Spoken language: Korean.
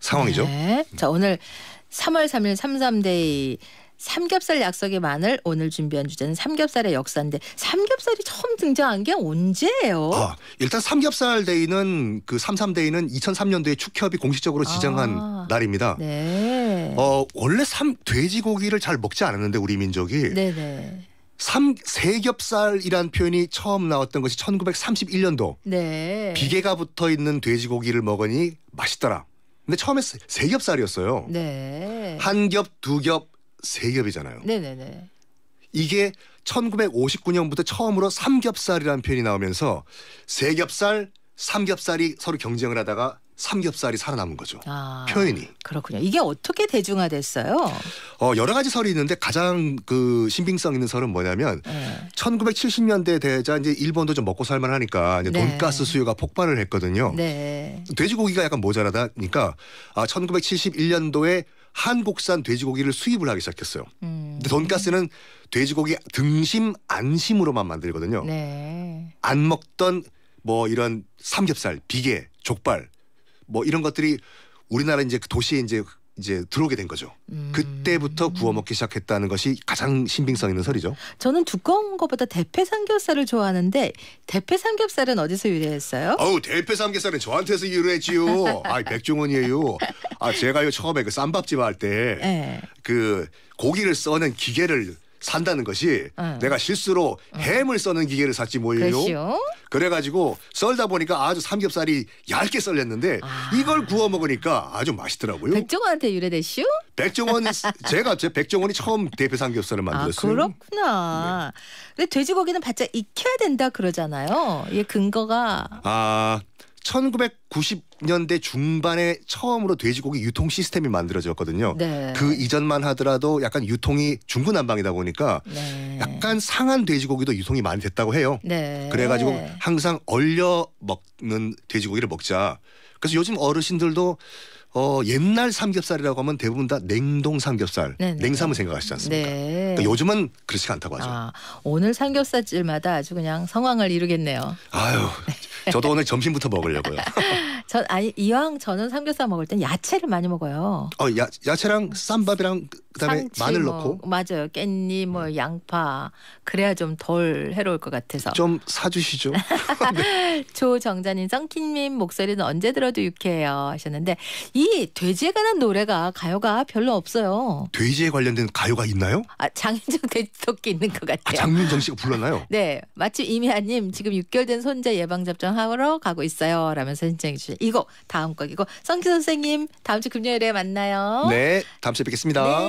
상황이죠. 네. 자 오늘 3월 3일 삼삼데이 삼겹살 약속의 마늘 오늘 준비한 주제는 삼겹살의 역사인데 삼겹살이 처음 등장한 게 언제예요? 아, 일단 삼겹살 데이는 그 삼삼 데이는 2003년도에 축협이 공식적으로 지정한 아, 날입니다. 네. 어, 원래 삼 돼지고기를 잘 먹지 않았는데 우리 민족이 네네. 네. 삼 세겹살이란 표현이 처음 나왔던 것이 1931년도. 네. 비계가 붙어 있는 돼지고기를 먹으니 맛있더라. 근데 처음에 세, 겹살이었어요. 네. 한 겹, 두 겹, 세 겹이잖아요. 네네네. 이게 1959년부터 처음으로 삼겹살이라는 표현이 나오면서 세 겹살, 삼겹살이 서로 경쟁을 하다가 삼겹살이 살아남은 거죠. 아, 표현이. 그렇군요. 이게 어떻게 대중화됐어요? 어, 여러 가지 설이 있는데 가장 그 신빙성 있는 설은 뭐냐면 네. 1970년대 대자 이제 일본도 좀 먹고 살만 하니까 이제 네. 돈가스 수요가 폭발을 했거든요. 네. 돼지고기가 약간 모자라다니까 아, 1971년도에 한국산 돼지고기를 수입을 하기 시작했어요. 음. 근데 돈가스는 돼지고기 등심 안심으로만 만들거든요. 네. 안 먹던 뭐 이런 삼겹살, 비계, 족발 뭐 이런 것들이 우리나라 이제 그 도시에 이제 이제 들어오게 된 거죠. 음. 그때부터 구워 먹기 시작했다는 것이 가장 신빙성 있는 설이죠. 저는 두꺼운 것보다 대패 삼겹살을 좋아하는데 대패 삼겹살은 어디서 유래했어요? 어우 대패 삼겹살은 저한테서 유래했지요. 아 백종원이에요. 아 제가요 처음에 그 쌈밥집 할 때그 예. 네. 고기를 써는 기계를 산다는 것이 응. 내가 실수로 햄을 써는 기계를 샀지 뭐예요. 글쎄요? 그래가지고 썰다 보니까 아주 삼겹살이 얇게 썰렸는데 아. 이걸 구워 먹으니까 아주 맛있더라고요. 백종원한테 유래되시오? 백종원 제가 제 백종원이 처음 대패 삼겹살을 아, 만들었어요. 아, 그렇구나. 네. 근데 돼지고기는 바짝 익혀야 된다 그러잖아요. 이게 근거가 아 1990년대 중반에 처음으로 돼지고기 유통 시스템이 만들어졌거든요. 네. 그 이전만 하더라도 약간 유통이 중구난방이다 보니까 네. 약간 상한 돼지고기도 유통이 많이 됐다고 해요. 네. 그래가지고 항상 얼려 먹는 돼지고기를 먹자. 그래서 요즘 어르신들도 어, 옛날 삼겹살이라고 하면 대부분 다 냉동 삼겹살, 네네. 네. 냉삼을 생각하시지 않습니까? 네. 그러니까 요즘은 그렇지 않다고 하죠. 아, 오늘 삼겹살집마다 아주 그냥 성황을 이루겠네요. 아유, 네. 저도 오늘 점심부터 먹으려고요. 전 아니 이왕 저는 삼겹살 먹을 땐 야채를 많이 먹어요. 어, 야, 야채랑 쌈밥이랑 그다음에 상치, 마늘 뭐, 넣고. 맞아요. 깻잎 뭐 음. 양파 그래야 좀 덜 해로울 것 같아서. 좀 사주시죠. 네. 조정자님 썬킨님 목소리는 언제 들어도 유쾌해요 하셨는데 이 돼지에 관한 노래가 가요가 별로 없어요. 돼지에 관련된 가요가 있나요? 아, 장윤정 돼지토끼 있는 것 같아요. 아, 장윤정 씨가 불렀나요? 네. 마침 이미아님 지금 6개월 된 손자 예방접종하러 가고 있어요. 라면서 신청해 주신 이거 다음 곡이고 성기 선생님 다음 주 금요일에 만나요. 네, 다음 주에 뵙겠습니다. 네.